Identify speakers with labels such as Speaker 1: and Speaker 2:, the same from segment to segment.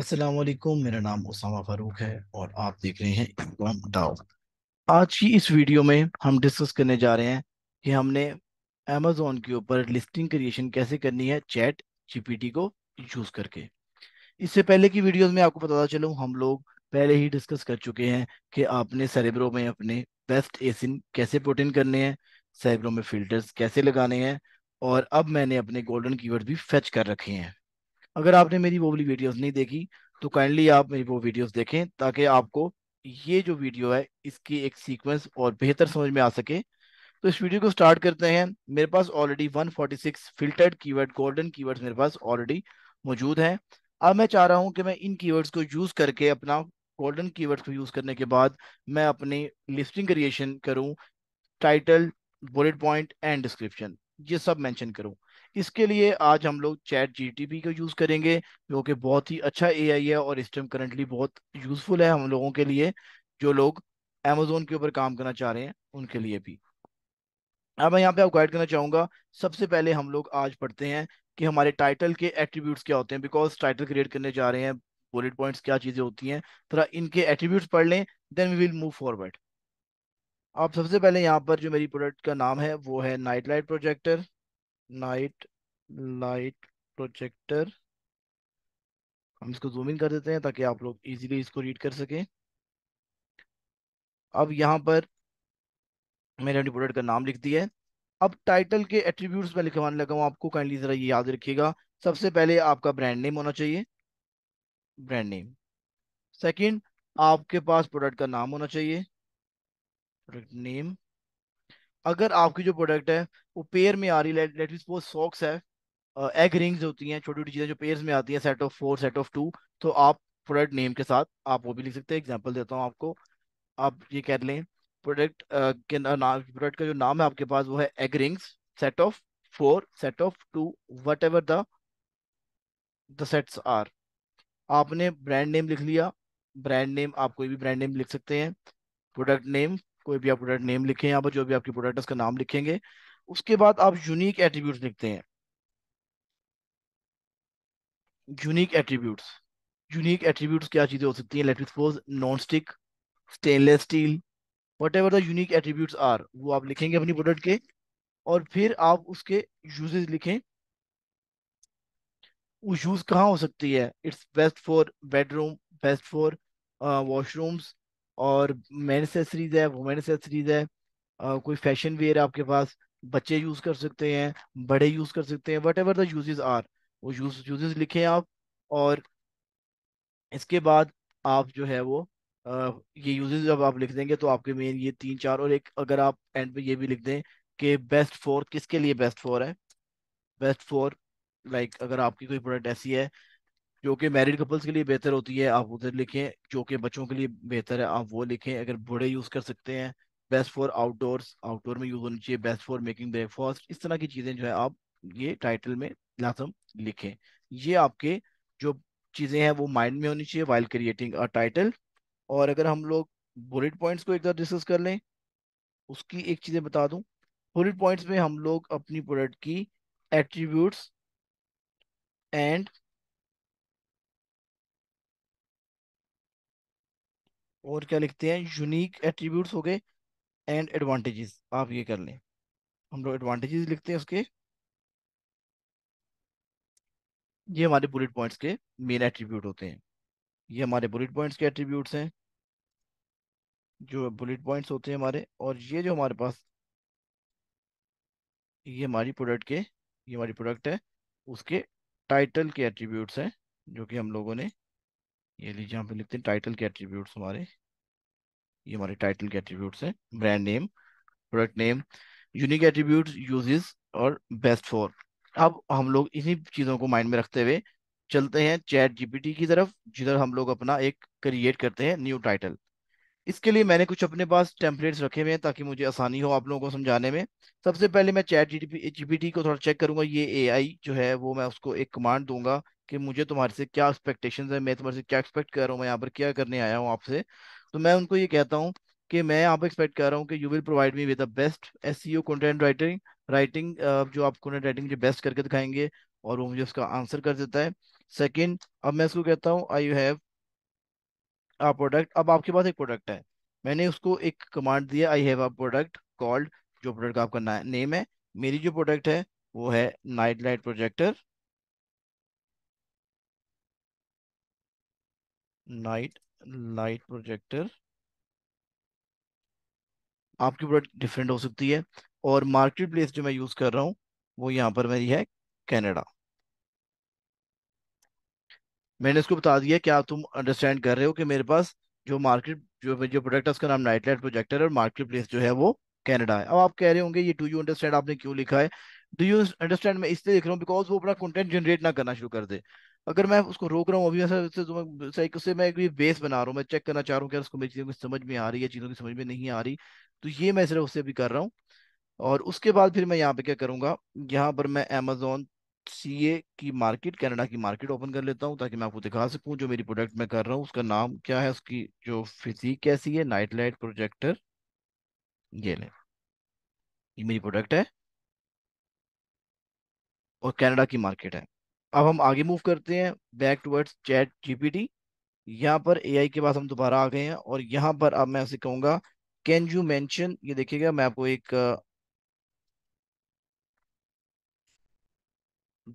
Speaker 1: असलकुम मेरा नाम उसामा फ़ारूक है और आप देख रहे हैं इकॉम डाओ आज की इस वीडियो में हम डिस्कस करने जा रहे हैं कि हमने अमेज़ोन के ऊपर लिस्टिंग क्रिएशन कैसे करनी है चैट जीपीटी को यूज़ करके इससे पहले की वीडियोस में आपको बताता चलूँ हम लोग पहले ही डिस्कस कर चुके हैं कि आपने सरेब्रो में अपने बेस्ट एसिन कैसे प्रोटीन करने हैं सेरेब्रो में फिल्टर्स कैसे लगाने हैं और अब मैंने अपने गोल्डन कीवर्ड भी फेच कर रखे हैं अगर आपने मेरी वो वाली वीडियोस नहीं देखी तो काइंडली आप मेरी वो वीडियोस देखें ताकि आपको ये जो वीडियो है इसकी एक सीक्वेंस और बेहतर समझ में आ सके तो इस वीडियो को स्टार्ट करते हैं मेरे पास already 146 filtered keyword golden keywords मेरे पास ऑलरेडी मौजूद हैं अब मैं चाह रहा हूँ कि मैं इन कीवर्ड्स को यूज़ करके अपना गोल्डन कीवर्ड्स को यूज़ करने के बाद मैं अपनी लिस्टिंग क्रिएशन करूँ title bullet point and description ये सब मैंशन करूँ इसके लिए आज हम लोग चैट जीटीपी का यूज़ करेंगे जो कि बहुत ही अच्छा एआई है और इस टाइम करंटली बहुत यूज़फुल है हम लोगों के लिए जो लोग अमेजोन के ऊपर काम करना चाह रहे हैं उनके लिए भी अब मैं यहाँ पे आप गाइड करना चाहूँगा सबसे पहले हम लोग आज पढ़ते हैं कि हमारे टाइटल के एट्रीब्यूट्स क्या होते हैं बिकॉज टाइटल क्रिएट करने जा रहे हैं बुलेट पॉइंट्स क्या चीज़ें होती हैं थोड़ा इनके एट्रीब्यूट्स पढ़ लें then we will move forward आप सबसे पहले यहाँ पर जो मेरी प्रोडक्ट का नाम है वो है night light projector night light projector हम इसको जूम इन कर देते हैं ताकि आप लोग इजीली इसको रीड कर सकें अब यहाँ पर मैंने अपनी प्रोडक्ट का नाम लिख दिया है अब टाइटल के एट्रीब्यूट्स में लिखवाने लगा हूँ आपको काइंडली ज़रा ये याद रखिएगा सबसे पहले आपका ब्रांड नेम होना चाहिए ब्रांड नेम सेकंड आपके पास प्रोडक्ट का नाम होना चाहिए प्रोडक्ट नेम अगर आपकी जो प्रोडक्ट है वो पेयर में आ रही है लेट सपोज सॉक्स है एग रिंग्स होती हैं छोटी छोटी चीज़ें जो पेयर्स में आती हैं set of four set of two तो आप प्रोडक्ट नेम के साथ आप वो भी लिख सकते हैं एग्जाम्पल देता हूँ आपको आप ये कह लें प्रोडक्ट के नाम प्रोडक्ट का जो नाम है आपके पास वो है egg rings set of four set of two whatever the are आपने ब्रांड नेम लिख लिया ब्रांड नेम आप कोई भी ब्रांड नेम लिख सकते हैं प्रोडक्ट नेम कोई भी आप प्रोडक्ट नेम लिखें यहाँ पर जो भी आपके प्रोडक्ट का नाम लिखेंगे उसके बाद आप यूनिक एट्रीब्यूट लिखते हैं यूनिक एट्रीब्यूट्स यूनिक एट्रीब्यूट्स क्या चीज़ें हो सकती हैं let me suppose non stick stainless steel whatever the unique attributes are वो आप लिखेंगे अपनी प्रोडक्ट के और फिर आप उसके यूजेज लिखें वो यूज कहाँ हो सकती है it's best for bedroom best for washrooms और मेन एसेसरीज है वुमेन एसेसरीज है कोई फैशन वेयर आपके पास बच्चे यूज़ कर सकते हैं बड़े यूज़ कर सकते हैं whatever the usages are वो यूज यूजेज लिखें आप और इसके बाद आप जो है वो ये यूजेज जब आप लिख देंगे तो आपके मेन ये तीन चार और एक अगर आप एंड पे ये भी लिख दें कि बेस्ट फोर किसके लिए बेस्ट फोर है बेस्ट फोर लाइक अगर आपकी कोई प्रोडक्ट ऐसी है जो कि मैरिड कपल्स के लिए बेहतर होती है आप उधर लिखें जो कि बच्चों के लिए बेहतर है आप वो लिखें अगर बूढ़े यूज़ कर सकते हैं बेस्ट फॉर आउटडोर्स आउटडोर में यूज़ होनी चाहिए बेस्ट फॉर मेकिंग ब्रेकफास्ट इस तरह की चीज़ें जो है आप ये टाइटल में लाजम लिखें ये आपके जो चीज़ें हैं वो माइंड में होनी चाहिए वाइल क्रिएटिंग अ टाइटल और अगर हम लोग बुलेट पॉइंट्स को एक बार डिस्कस कर लें उसकी एक चीज़ें बता दूं बुलेट पॉइंट्स में हम लोग अपनी प्रोडक्ट की एट्रीब्यूट्स एंड और क्या लिखते हैं यूनिक एट्रीब्यूट्स हो गए एंड एडवांटेजेस आप ये कर लें हम लोग एडवांटेजेस लिखते हैं उसके ये हमारे बुलेट पॉइंट्स के मेन एट्रीब्यूट होते हैं ये हमारे बुलेट पॉइंट्स के एट्रीब्यूट्स हैं जो बुलेट पॉइंट्स होते हैं हमारे और ये जो हमारे पास ये हमारी प्रोडक्ट के ये हमारी प्रोडक्ट है उसके टाइटल के एट्रीब्यूट्स हैं जो कि हम लोगों ने ये लीजिए यहाँ पे लिखते हैं टाइटल के एट्रीब्यूट हमारे ये हमारे टाइटल के एट्रीब्यूट है brand name product name unique attribute uses और बेस्ट फॉर अब हम लोग इन्हीं चीज़ों को माइंड में रखते हुए चलते हैं चैट जीपीटी की तरफ जिधर हम लोग अपना एक क्रिएट करते हैं न्यू टाइटल इसके लिए मैंने कुछ अपने पास टेम्पलेट्स रखे हुए हैं ताकि मुझे आसानी हो आप लोगों को समझाने में सबसे पहले मैं चैट जीपीटी को थोड़ा चेक करूंगा ये एआई जो है वो मैं उसको एक कमांड दूंगा कि मुझे तुम्हारे से क्या एक्सपेक्टेशंस है मैं तुम्हारे से क्या एक्सपेक्ट कर रहा हूँ मैं यहाँ पर क्या करने आया हूँ आपसे तो मैं उनको ये कहता हूँ कि मैं यहाँ पर एक्सपेक्ट कर रहा हूँ कि you will provide me with the best S C content writing writing जो आप कंटेंट राइटिंग जो बेस्ट करके दिखाएंगे और वो मुझे उसका आंसर कर देता है सेकेंड अब मैं इसको कहता हूँ आई हैव अ प्रोडक्ट अब आपके पास एक प्रोडक्ट है मैंने उसको एक कमांड दिया I have a product called जो प्रोडक्ट आपका नेम है मेरी जो प्रोडक्ट है वो है night light projector night light projector आपकी प्रोडक्ट डिफरेंट हो सकती है और मार्केट प्लेस जो मैं यूज कर रहा हूँ वो यहाँ पर मेरी है कनाडा मैंने इसको बता दिया क्या तुम अंडरस्टैंड कर रहे हो कि मेरे पास जो मार्केट जो जो प्रोडक्ट है उसका नाम नाइट लाइट प्रोजेक्टर और मार्केट प्लेस जो है वो कनाडा है अब आप कह रहे होंगे ये डू यू अंडरस्टैंड आपने क्यों लिखा है डू यू अंडरस्टैंड मैं इसलिए लिख रहा हूँ बिकॉज वो अपना कंटेंट जनरेट ना करना शुरू कर दे अगर मैं उसको रोक रहा हूँ अभी मैं उससे मैं एक बेस बना रहा हूँ मैं चेक करना चाह रहा हूँ क्या उसको मेरी चीज़ों की समझ में आ रही है चीज़ों की समझ में नहीं आ रही तो ये मैं सिर्फ उससे भी कर रहा हूँ और उसके बाद फिर मैं यहाँ पे क्या करूँगा यहाँ पर मैं अमेजोन सी की मार्केट कैनेडा की मार्केट ओपन कर लेता हूँ ताकि मैं आपको दिखा सकूँ जो मेरी प्रोडक्ट मैं कर रहा हूँ उसका नाम क्या है उसकी जो फिजिक कैसी है नाइट लाइट प्रोजेक्टर ये ले ये मेरी प्रोडक्ट है और कैनेडा की मार्केट है अब हम आगे मूव करते हैं बैक टूवर्ड्स चैट जीपीटी यहाँ पर एआई के पास हम दोबारा आ गए हैं और यहाँ पर अब मैं ऐसे कहूंगा कैन यू मैंशन ये देखिएगा मैं आपको एक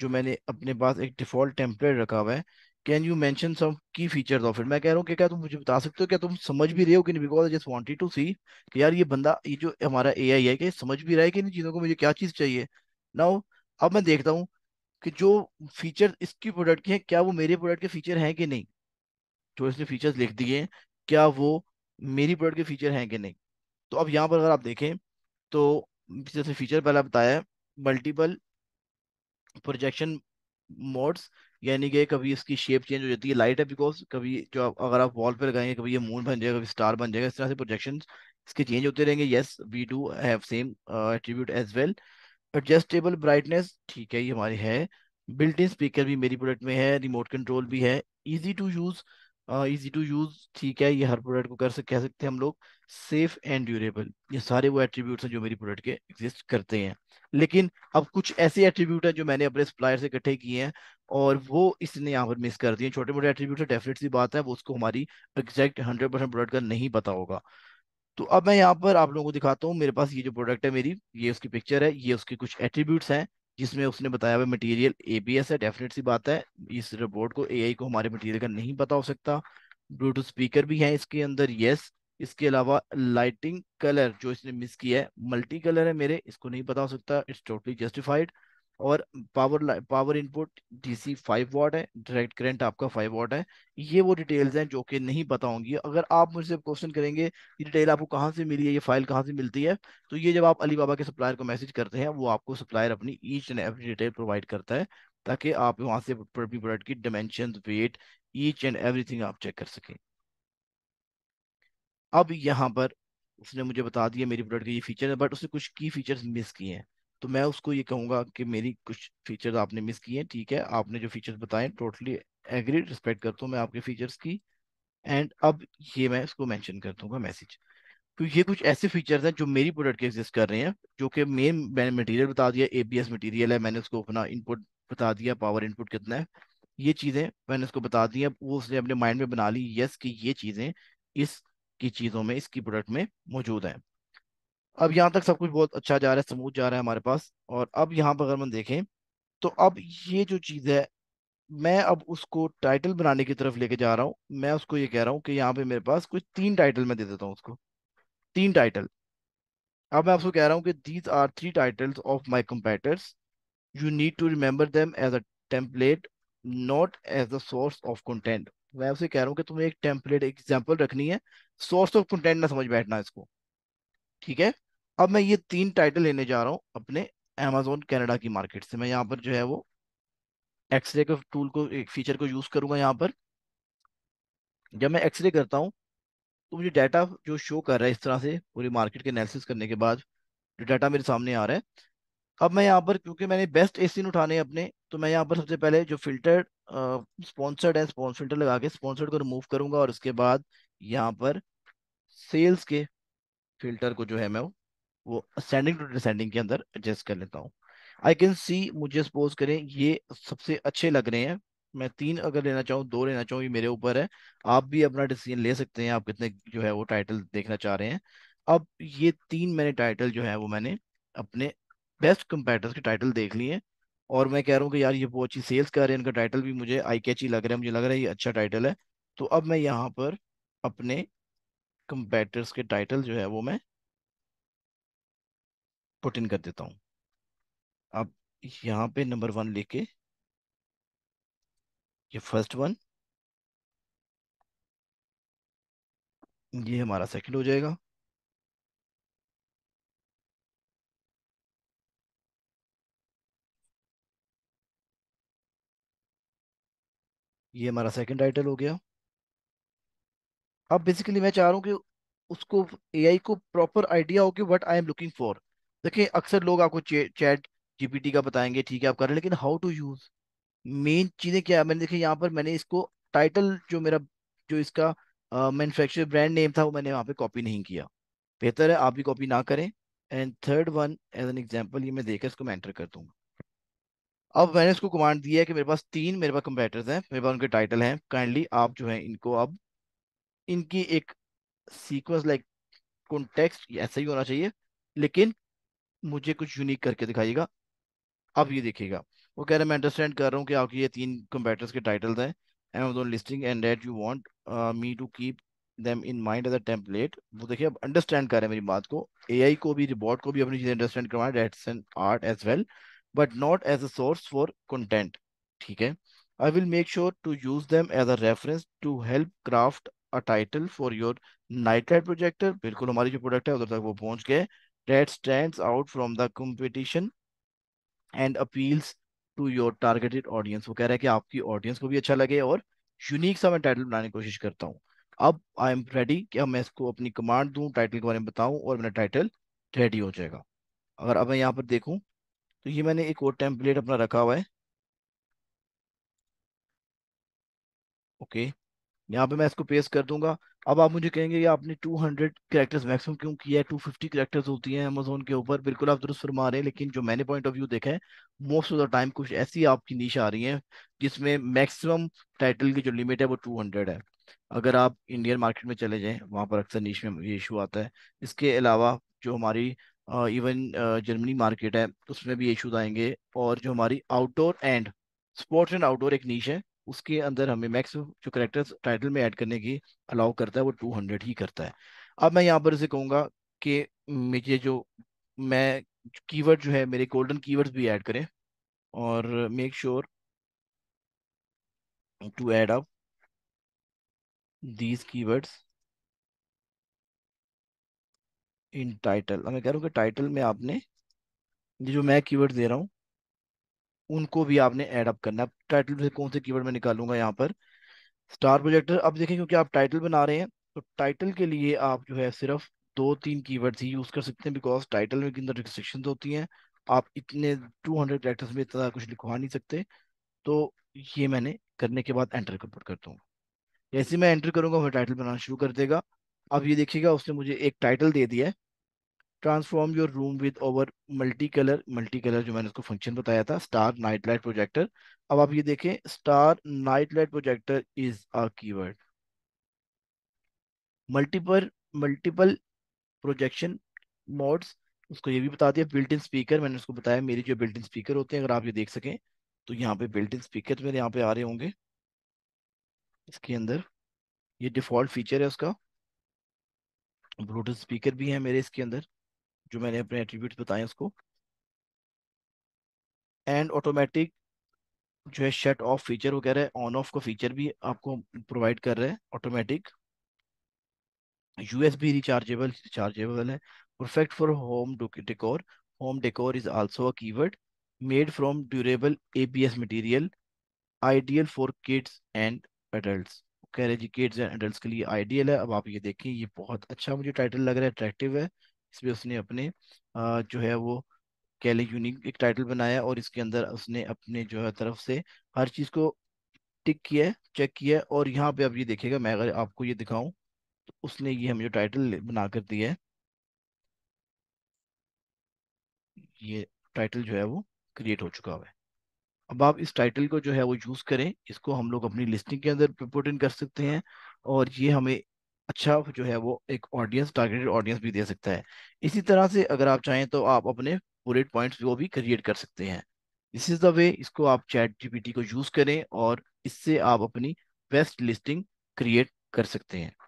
Speaker 1: जो मैंने अपने पास एक डिफॉल्ट टेम्पलेट रखा हुआ है कैन यू मैंशन सम की फीचर ऑफ इट मैं कह रहा हूँ कि क्या तुम मुझे बता सकते हो क्या तुम समझ भी रहे हो कि नहीं because I just wanted to see कि यार ये बंदा ये जो हमारा ए आई है क्या समझ भी रहा है कि इन चीज़ों को मुझे क्या चीज़ चाहिए ना अब मैं देखता हूँ कि जो फीचर इसकी प्रोडक्ट के हैं क्या वो मेरे प्रोडक्ट के फीचर हैं कि नहीं जो इसने फीचर्स लिख दिए क्या वो मेरी प्रोडक्ट के फीचर हैं कि नहीं तो अब यहाँ पर अगर आप देखें तो जैसे फीचर पहला बताया मल्टीपल प्रोजेक्शन मोड्स यानी कि कभी इसकी शेप चेंज हो जाती है लाइट है बिकॉज कभी जो अगर आप वॉल पे लगाएंगे कभी ये मून बन जाएगा कभी स्टार बन जाएगा इस तरह से प्रोजेक्शन इसके चेंज होते रहेंगे yes we do have same attribute as well adjustable brightness ठीक है ये हमारी है बिल्ट इन स्पीकर भी मेरी प्रोडक्ट में है रिमोट कंट्रोल भी है easy to use easy to use ठीक है ये हर प्रोडक्ट को कर सक कह सकते हैं हम लोग सेफ एंड ड्यूरेबल ये सारे वो एट्रीब्यूट हैं जो मेरी प्रोडक्ट के एग्जिस्ट करते हैं लेकिन अब कुछ ऐसे एट्रीब्यूट हैं जो मैंने अपने सप्लायर से इकट्ठे किए हैं और वो इसने यहाँ पर मिस कर दिए छोटे मोटे एट्रीब्यूट डेफिनेटली बात है वो उसको हमारी एग्जैक्ट हंड्रेड परसेंट प्रोडक्ट का नहीं पता होगा तो अब मैं यहाँ पर आप लोगों को दिखाता हूँ मेरे पास ये जो प्रोडक्ट है मेरी ये उसकी पिक्चर है ये उसके कुछ एट्रीब्यूट्स हैं जिसमें उसने बताया हुआ मटेरियल एबीएस है डेफिनेट सी बात है इस रिपोर्ट को एआई को हमारे मटेरियल का नहीं पता हो सकता ब्लूटूथ स्पीकर भी है इसके अंदर यस इसके अलावा लाइटिंग कलर जो इसने मिस किया है मल्टी कलर है मेरे इसको नहीं पता हो सकता इट्स टोटली जस्टिफाइड और power power input DC five watt है डायरेक्ट करंट आपका फाइव वॉट है ये वो डिटेल्स हैं जो कि नहीं पता होंगी अगर आप मुझसे क्वेश्चन करेंगे ये डिटेल आपको कहाँ से मिली है ये फाइल कहाँ से मिलती है तो ये जब आप अली बाबा के सप्लायर को मैसेज करते हैं वो आपको सप्लायर अपनी each and every detail provide करता है ताकि आप वहाँ से प्रोडक्ट की dimension weight each and every आप चेक कर सकें अब यहाँ पर उसने मुझे बता दिया मेरी प्रोडक्ट के ये फीचर है बट उसने कुछ की फीचर्स मिस किए हैं तो मैं उसको ये कहूँगा कि मेरी कुछ फीचर्स आपने मिस किए हैं ठीक है आपने जो फीचर्स बताए टोटली एग्री रिस्पेक्ट करता हूँ मैं आपके फीचर्स की एंड अब ये मैं इसको मैंशन कर दूंगा मैसेज तो ये कुछ ऐसे फीचर्स हैं जो मेरी प्रोडक्ट के एग्जिस्ट कर रहे हैं जो कि मेन मैंने मटेरियल बता दिया एबीएस मटेरियल है मैंने उसको अपना इनपुट बता दिया पावर इनपुट कितना है ये चीज़ें मैंने उसको बता दी अब वो उसने अपने माइंड में बना ली यस कि ये चीज़ें इसकी चीज़ों में इसकी प्रोडक्ट में मौजूद हैं अब यहाँ तक सब कुछ बहुत अच्छा जा रहा है समूथ जा रहा है हमारे पास और अब यहाँ पर अगर हम देखें तो अब ये जो चीज़ है मैं अब उसको टाइटल बनाने की तरफ लेके जा रहा हूँ मैं उसको ये कह रहा हूँ कि यहाँ पे मेरे पास कुछ तीन टाइटल मैं दे देता हूँ उसको तीन टाइटल अब मैं आपको कह रहा हूँ कि these are three titles of my competitors you need to remember them as a template not as the source of content मैं आपसे कह रहा हूँ कि तुम्हें एक टेम्पलेट एग्जाम्पल रखनी है सोर्स ऑफ कंटेंट ना समझ बैठना इसको ठीक है अब मैं ये तीन टाइटल लेने जा रहा हूँ अपने अमेजोन कैनेडा की मार्केट से मैं यहाँ पर जो है वो एक्सरे के टूल को एक फीचर को यूज़ करूँगा यहाँ पर जब मैं एक्सरे करता हूँ तो मुझे डाटा जो शो कर रहा है इस तरह से पूरी मार्केट के एनालिसिस करने के बाद जो डाटा मेरे सामने आ रहा है अब मैं यहाँ पर क्योंकि मैंने बेस्ट सीन उठाने हैं अपने तो मैं यहाँ पर सबसे पहले जो फिल्टर स्पॉन्सर्ड है स्पॉन्स फिल्टर लगा के स्पॉन्सर्ड को रिमूव करूंगा और उसके बाद यहाँ पर सेल्स के फिल्टर को जो है मैं वो वो असेंडिंग टू डिसेंडिंग के अंदर एडजस्ट कर लेता हूँ आई कैन सी मुझे सपोज करें ये सबसे अच्छे लग रहे हैं मैं तीन अगर लेना चाहूँ दो लेना चाहूँ ये मेरे ऊपर है आप भी अपना डिसीजन ले सकते हैं आप कितने जो है वो टाइटल देखना चाह रहे हैं अब ये तीन मैंने टाइटल जो है वो मैंने अपने बेस्ट कंपेटर्स के टाइटल देख लिए और मैं कह रहा हूँ कि यार ये बहुत अच्छी सेल्स कर रहे हैं इनका टाइटल भी मुझे आई कैच ही लग रहा है मुझे लग रहा है ये अच्छा टाइटल है तो अब मैं यहाँ पर अपने कंपेटर्स के टाइटल जो है वो मैं पुट इन कर देता हूं अब यहां पे नंबर वन लेके ये फर्स्ट वन ये हमारा सेकंड हो जाएगा ये हमारा सेकंड टाइटल हो गया अब बेसिकली मैं चाह रहा हूं कि उसको एआई को प्रॉपर आइडिया हो कि what I am looking for देखिए अक्सर लोग आपको चैट जीपीटी का बताएंगे ठीक है आप कर रहे हैं लेकिन हाउ टू यूज मेन चीजें क्या है मैंने देखिए यहाँ पर मैंने इसको टाइटल जो मेरा जो इसका मैनुफेक्चर ब्रांड नेम था वो मैंने वहाँ पे कॉपी नहीं किया बेहतर है आप भी कॉपी ना करें and third one as an example ये मैं देखकर इसको मैं एंटर कर दूंगा अब मैंने इसको कमांड दिया है कि मेरे पास तीन मेरे पास कंप्यूटर्स हैं मेरे पास उनके टाइटल हैं काइंडली आप जो है इनको अब इनकी एक सीक्वेंस लाइक कॉन्टेक्स्ट ऐसा ही होना चाहिए लेकिन मुझे कुछ यूनिक करके दिखाइएगा अब ये देखिएगा वो कह रहे हैं मैं अंडरस्टैंड कर रहा हूँ कि आपके ये तीन कंप्यूटर्स के टाइटल्स हैं Amazon listing and that you want me to keep them in mind as a template वो देखिए अब अंडरस्टैंड कर रहे हैं मेरी बात को एआई को भी रिबॉट को भी अपनी चीज़ें अंडरस्टैंड करवाएं that's and art as well but not as a source for content ठीक है I will make sure to use them as a reference to help craft a title for your night light projector बिल्कुल हमारी जो product है उधर तक वो पहुंच गए that stands out from the competition and appeals to your targeted audience वो कह रहा है कि आपकी ऑडियंस को भी अच्छा लगे और यूनिक सा मैं टाइटल बनाने की कोशिश करता हूँ अब आई एम रेडी कि अब मैं इसको अपनी कमांड दूँ टाइटल के बारे में बताऊँ और मेरा टाइटल रेडी हो जाएगा अगर अब मैं यहाँ पर देखूँ तो ये मैंने एक और टेम्पलेट अपना रखा हुआ है ओके okay. यहाँ पे मैं इसको पेस्ट कर दूंगा अब आप मुझे कहेंगे ये आपने 200 करेक्टर्स मैक्सिमम क्यों किया है 250 करेक्टर्स होती हैं अमेजोन के ऊपर बिल्कुल आप दुरुस्त फरमा रहे हैं लेकिन जो मैंने पॉइंट ऑफ व्यू देखा है मोस्ट ऑफ द टाइम कुछ ऐसी आपकी नीच आ रही है जिसमें मैक्सिमम टाइटल की जो लिमिट है वो हंड्रेड है अगर आप इंडियन मार्केट में चले जाए वहाँ पर अक्सर नीच में ये इशू आता है इसके अलावा जो हमारी इवन जर्मनी मार्केट है उसमें भी इशूज आएंगे और जो हमारी outdoor and sports and outdoor एक नीच है उसके अंदर हमें मैक्स जो करेक्टर्स टाइटल में ऐड करने की अलाउ करता है वो टू हंड्रेड ही करता है अब मैं यहाँ पर इसे कहूँगा कि मुझे जो मैं कीवर्ड जो है मेरे गोल्डन कीवर्ड्स भी ऐड करें और make sure to add up these keywords in title मैं कह रहा हूँ कि टाइटल में आपने जो मैं कीवर्ड दे रहा हूँ उनको भी आपने एड अप करना है टाइटल से कौन से कीवर्ड में निकालूंगा यहाँ पर स्टार प्रोजेक्टर अब देखें क्योंकि आप टाइटल बना रहे हैं तो टाइटल के लिए आप जो है सिर्फ दो तीन कीवर्ड्स ही यूज़ कर सकते हैं बिकॉज टाइटल में अंदर रिस्ट्रिक्शन होती हैं आप इतने 200 हंड्रेड कैरेक्टर्स में इतना कुछ लिखवा नहीं सकते तो ये मैंने करने के बाद एंटर कंप्लीट कर हूँ जैसे मैं एंटर करूँगा वह टाइटल बनाना शुरू कर देगा अब ये देखिएगा उसने मुझे एक टाइटल दे दिया है transform your room with over multi colour multi colour जो मैंने उसको फंक्शन बताया था स्टार नाइट लाइट प्रोजेक्टर अब आप ये देखें star night light projector is a keyword multiple multiple projection modes उसको ये भी बता दिया बिल्ट इन स्पीकर मैंने उसको बताया मेरी जो बिल्ट इन स्पीकर होते हैं अगर आप ये देख सकें तो यहाँ पे बिल्ट इन स्पीकर मेरे यहाँ पे आ रहे होंगे इसके अंदर ये डिफॉल्ट फीचर है उसका ब्लूटूथ स्पीकर भी है मेरे इसके अंदर जो मैंने अपने एट्रीब्यूट बताए उसको एंड ऑटोमेटिक जो है शट ऑफ फीचर वगैरह ऑन ऑफ का फीचर भी आपको प्रोवाइड कर रहे हैं ऑटोमेटिक बी रिचार्जेबल रिचार्जेबल है perfect for home decor home decor is also a keyword made from durable ABS material ideal for kids and adult कह रहे जी किड्स एंड एडल्ट के लिए आइडियल है अब आप ये देखें ये बहुत अच्छा मुझे टाइटल लग रहा है अट्रैक्टिव है इसमें उसने अपने जो है वो कह लें यूनिक एक टाइटल बनाया और इसके अंदर उसने अपने जो है तरफ से हर चीज़ को टिक किया चेक किया और यहाँ पे आप ये देखिएगा मैं अगर आपको ये दिखाऊं तो उसने ये हमें जो टाइटल बना कर दिया है ये टाइटल जो है वो क्रिएट हो चुका है अब आप इस टाइटल को जो है वो यूज़ करें इसको हम लोग अपनी लिस्टिंग के अंदर इम्पोर्टेंट कर सकते हैं और ये हमें अच्छा जो है वो एक ऑडियंस टारगेटेड ऑडियंस भी दे सकता है इसी तरह से अगर आप चाहें तो आप अपने बुलेट पॉइंट्स वो भी क्रिएट कर सकते हैं दिस इज द वे इसको आप चैट जीपीटी को यूज करें और इससे आप अपनी बेस्ट लिस्टिंग क्रिएट कर सकते हैं